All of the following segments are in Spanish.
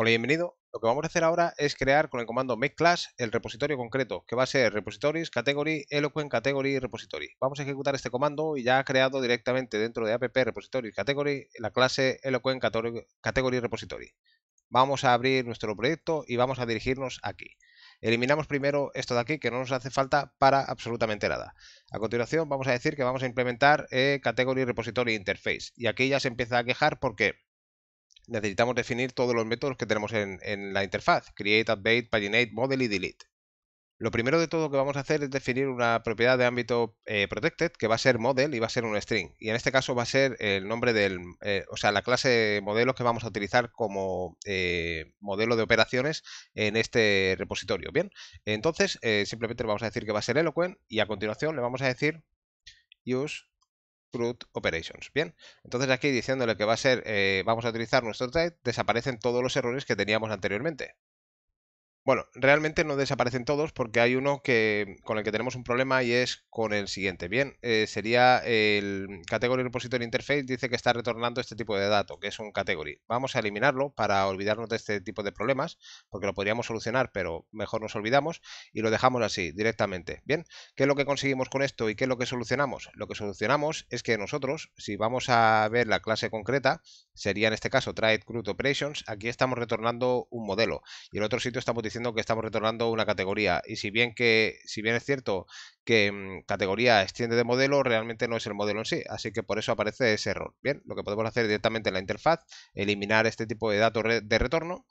Hola y bienvenido. Lo que vamos a hacer ahora es crear con el comando make class el repositorio concreto, que va a ser repositories category eloquent category repository. Vamos a ejecutar este comando y ya ha creado directamente dentro de app repositories category la clase eloquent category repository. Vamos a abrir nuestro proyecto y vamos a dirigirnos aquí. Eliminamos primero esto de aquí que no nos hace falta para absolutamente nada. A continuación vamos a decir que vamos a implementar eh, category repository interface y aquí ya se empieza a quejar porque necesitamos definir todos los métodos que tenemos en, en la interfaz, create, update, paginate, model y delete. Lo primero de todo que vamos a hacer es definir una propiedad de ámbito eh, protected que va a ser model y va a ser un string. Y en este caso va a ser el nombre del, eh, o sea, la clase modelos que vamos a utilizar como eh, modelo de operaciones en este repositorio. Bien, entonces simplemente le vamos a decir que va a ser Eloquent y a continuación le vamos a decir use Operations. Bien, entonces aquí diciéndole que va a ser, eh, vamos a utilizar nuestro type, desaparecen todos los errores que teníamos anteriormente. Bueno, realmente no desaparecen todos porque hay uno que, con el que tenemos un problema y es con el siguiente. Bien, eh, sería el Category Repository Interface, dice que está retornando este tipo de dato, que es un category. Vamos a eliminarlo para olvidarnos de este tipo de problemas, porque lo podríamos solucionar, pero mejor nos olvidamos y lo dejamos así directamente. Bien, ¿qué es lo que conseguimos con esto y qué es lo que solucionamos? Lo que solucionamos es que nosotros, si vamos a ver la clase concreta, sería en este caso Trade Operations, aquí estamos retornando un modelo y el otro sitio estamos diciendo que estamos retornando una categoría. Y si bien que, si bien es cierto que mm, categoría extiende de modelo, realmente no es el modelo en sí. Así que por eso aparece ese error. Bien, lo que podemos hacer directamente en la interfaz, eliminar este tipo de datos de retorno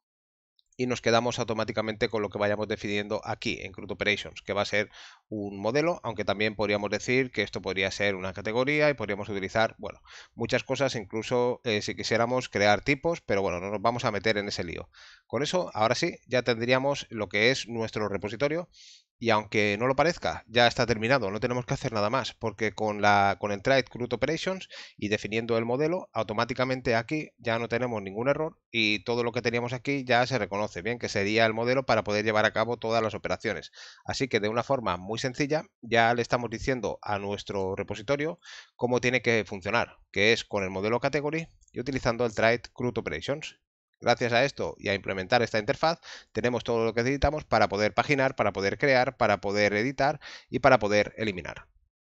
y nos quedamos automáticamente con lo que vayamos definiendo aquí en Crude Operations, que va a ser un modelo, aunque también podríamos decir que esto podría ser una categoría y podríamos utilizar, bueno, muchas cosas, incluso eh, si quisiéramos crear tipos, pero bueno, no nos vamos a meter en ese lío. Con eso, ahora sí, ya tendríamos lo que es nuestro repositorio y aunque no lo parezca, ya está terminado, no tenemos que hacer nada más, porque con, la, con el trade Crude Operations y definiendo el modelo, automáticamente aquí ya no tenemos ningún error y todo lo que teníamos aquí ya se reconoce bien, que sería el modelo para poder llevar a cabo todas las operaciones. Así que de una forma muy sencilla ya le estamos diciendo a nuestro repositorio cómo tiene que funcionar, que es con el modelo category y utilizando el trade Crude Operations. Gracias a esto y a implementar esta interfaz, tenemos todo lo que necesitamos para poder paginar, para poder crear, para poder editar y para poder eliminar.